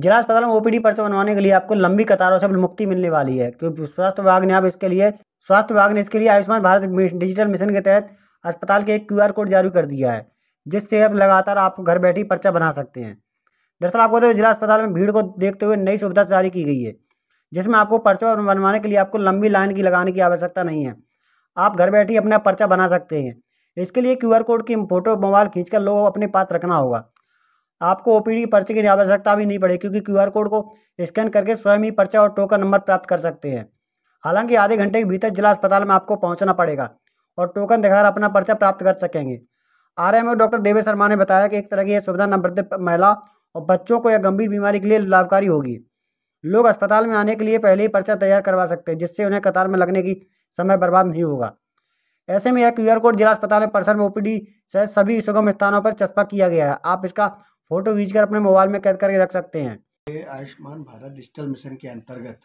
जिला अस्पताल में ओपीडी पर्चा बनवाने के लिए आपको लंबी कतारों से मुक्ति मिलने वाली है क्योंकि स्वास्थ्य विभाग ने अब इसके लिए स्वास्थ्य विभाग ने इसके लिए आयुष्मान भारत डिजिटल मिशन के तहत अस्पताल के एक क्यू कोड जारी कर दिया है जिससे अब लगातार आप घर बैठे पर्चा बना सकते हैं दरअसल आपको तो जिला अस्पताल में भीड़ को देखते हुए नई सुविधा जारी की गई है जिसमें आपको पर्चा बनवाने के लिए आपको लंबी लाइन की लगाने की आवश्यकता नहीं है आप घर बैठे अपना पर्चा बना सकते हैं इसके लिए क्यूआर कोड की फ़ोटो मोबाइल खींचकर लोगों को अपने पास रखना होगा आपको ओपीडी डी पर्चे की आवश्यकता भी नहीं पड़ेगी क्योंकि क्यूआर कोड को स्कैन करके स्वयं ही पर्चा और टोकन नंबर प्राप्त कर सकते हैं हालांकि आधे घंटे के भीतर जिला अस्पताल में आपको पहुंचना पड़ेगा और टोकन दिखाकर अपना पर्चा प्राप्त कर सकेंगे आरएमओ डॉक्टर देवेश शर्मा ने बताया कि एक तरह की यह सुविधा नवृद्ध महिला और बच्चों को यह गंभीर बीमारी के लिए लाभकारी होगी लोग अस्पताल में आने के लिए पहले ही पर्चा तैयार करवा सकते हैं जिससे उन्हें कतार में लगने की समय बर्बाद नहीं होगा ऐसे में यह क्यू कोड जिला अस्पताल में परिसर में ओपीडी सहित सभी सुगम स्थानों पर चस्पा किया गया है आप इसका फोटो खींचकर अपने मोबाइल में कैद करके रख सकते हैं आयुष्मान भारत डिजिटल मिशन के अंतर्गत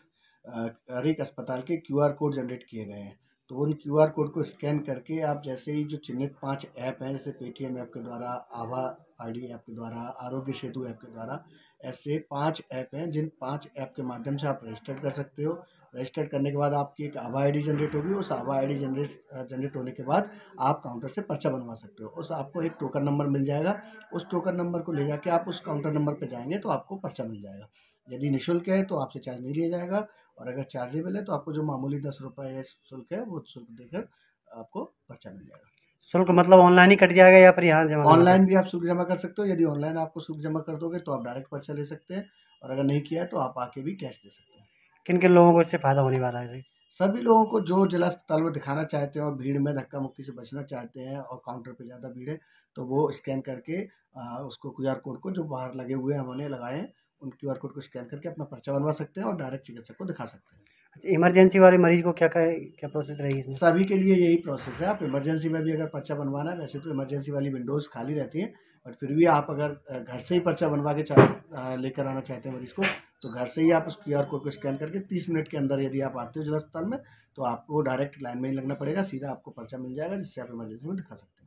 हर एक अस्पताल के क्यू कोड जनरेट किए गए हैं तो उन क्यू कोड को स्कैन करके आप जैसे ही जो चिन्हित पाँच ऐप हैं जैसे पेटीएम ऐप के द्वारा आवा आरडी ऐप के द्वारा आरोग्य सेतु ऐप के द्वारा ऐसे पांच ऐप हैं जिन पांच ऐप के माध्यम से आप रजिस्टर्ड कर सकते हो रजिस्टर्ड करने के बाद आपकी एक आभा आई जनरेट होगी उस आभा आई जनरेट जनरेट होने के बाद आप काउंटर से पर्चा बनवा सकते हो उस आपको एक टोकन नंबर मिल जाएगा उस टोकन नंबर को ले जाके आप उस काउंटर नंबर पर जाएंगे तो आपको पर्चा मिल जाएगा यदि निःशुल्क है तो आपसे चार्ज नहीं लिया जाएगा और अगर चार्जेबल है तो आपको जो मामूली दस रुपये शुल्क है वो शुल्क देकर आपको पर्चा मिल जाएगा शुल्क मतलब ऑनलाइन ही कट जाएगा या फिर यहाँ जमा ऑनलाइन भी आप शुल्क जमा कर सकते हो यदि ऑनलाइन आपको शुल्क जमा कर दोगे तो आप डायरेक्ट पर्चा ले सकते हैं और अगर नहीं किया है तो आप आके भी कैश दे सकते हैं किन किन लोगों को इससे फ़ायदा होने वाला है सभी लोगों को जो जिला अस्पताल में दिखाना चाहते हैं और भीड़ में धक्का मुक्की से बचना चाहते हैं और काउंटर पर ज़्यादा भीड़ है तो वो स्कैन करके उसको क्यू कोड को जो बाहर लगे हुए हैं उन्होंने लगाए हैं उन क्यू कोड को स्कैन करके अपना पर्चा बनवा सकते हैं और डायरेक्ट चिकित्सक को दिखा सकते हैं अच्छा इमरजेंसी वाले मरीज को क्या क्या प्रोसेस रहेगी इसमें सभी के लिए यही प्रोसेस है आप इमरजेंसी में भी अगर पर्चा बनवाना है वैसे तो इमरजेंसी वाली विंडोज़ खाली रहती है बट फिर भी आप अगर घर से ही पर्चा बनवा के चाह लेकर आना चाहते हैं मरीज को तो घर से ही आप उस क्यू कोड को स्कैन करके तीस मिनट के अंदर यदि आप आते हो जिला अस्पताल में तो आपको डायरेक्ट लाइन में ही लगना पड़ेगा सीधा आपको पर्चा मिल जाएगा जिससे आप इमरजेंसी में दिखा सकते हैं